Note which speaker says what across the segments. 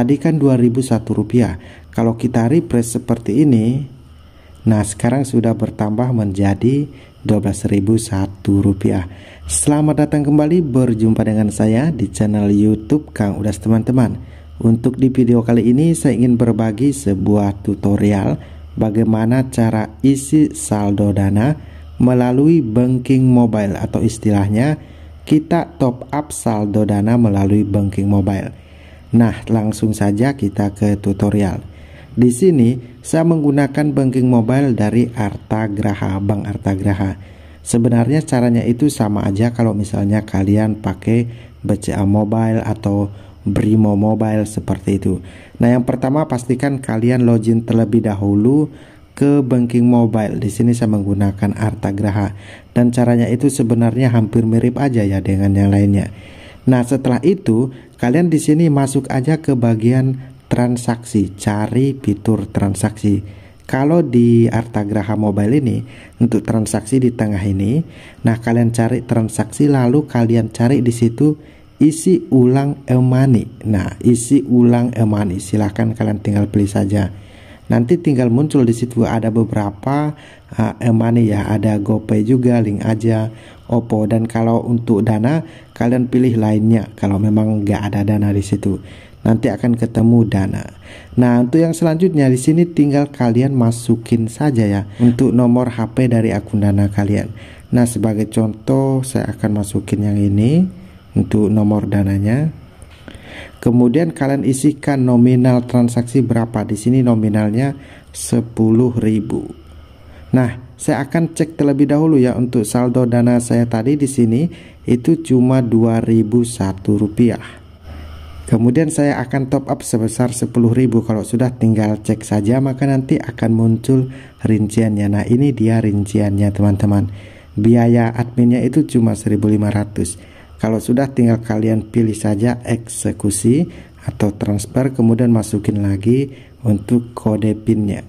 Speaker 1: tadi kan 2001 rupiah kalau kita refresh seperti ini nah sekarang sudah bertambah menjadi 12.001 rupiah Selamat datang kembali berjumpa dengan saya di channel YouTube Kang Udas teman-teman Untuk di video kali ini saya ingin berbagi sebuah tutorial Bagaimana cara isi saldo dana melalui banking mobile atau istilahnya kita top up saldo dana melalui banking mobile Nah, langsung saja kita ke tutorial. Di sini saya menggunakan banking mobile dari Arta Graha, Bank Arta Graha. Sebenarnya caranya itu sama aja kalau misalnya kalian pakai BCA Mobile atau Brimo Mobile seperti itu. Nah, yang pertama pastikan kalian login terlebih dahulu ke banking mobile. Di sini saya menggunakan Arta Graha dan caranya itu sebenarnya hampir mirip aja ya dengan yang lainnya. Nah, setelah itu kalian di sini masuk aja ke bagian transaksi, cari fitur transaksi. Kalau di Arta Graha Mobile ini untuk transaksi di tengah ini, nah kalian cari transaksi lalu kalian cari di situ isi ulang e-money. Nah, isi ulang e-money silahkan kalian tinggal pilih saja nanti tinggal muncul di situ ada beberapa uh, ah, e-money ya ada GoPay juga link aja Oppo dan kalau untuk dana kalian pilih lainnya kalau memang nggak ada dana di situ nanti akan ketemu dana. Nah, untuk yang selanjutnya di sini tinggal kalian masukin saja ya untuk nomor HP dari akun dana kalian. Nah, sebagai contoh saya akan masukin yang ini untuk nomor dananya. Kemudian kalian isikan nominal transaksi berapa. Di sini nominalnya 10.000. Nah, saya akan cek terlebih dahulu ya untuk saldo dana saya tadi di sini itu cuma Rp2.001. Kemudian saya akan top up sebesar 10.000 kalau sudah tinggal cek saja maka nanti akan muncul rinciannya. Nah, ini dia rinciannya teman-teman. Biaya adminnya itu cuma 1.500 kalau sudah tinggal kalian pilih saja eksekusi atau transfer kemudian masukin lagi untuk kode pinnya.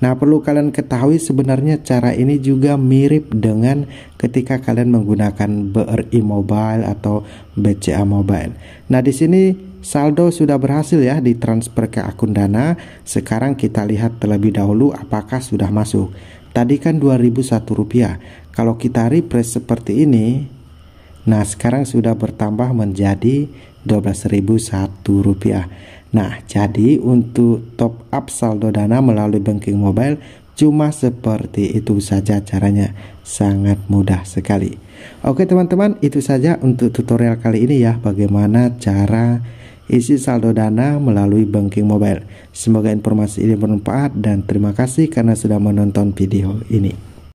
Speaker 1: Nah perlu kalian ketahui sebenarnya cara ini juga mirip dengan ketika kalian menggunakan BRI Mobile atau BCA Mobile. Nah di sini saldo sudah berhasil ya ditransfer ke akun Dana. Sekarang kita lihat terlebih dahulu apakah sudah masuk. Tadi kan 2.001 rupiah. Kalau kita refresh seperti ini, Nah sekarang sudah bertambah menjadi Rp12.001. Nah jadi untuk top up saldo dana melalui banking mobile cuma seperti itu saja caranya sangat mudah sekali oke teman-teman itu saja untuk tutorial kali ini ya bagaimana cara isi saldo dana melalui banking mobile semoga informasi ini bermanfaat dan terima kasih karena sudah menonton video ini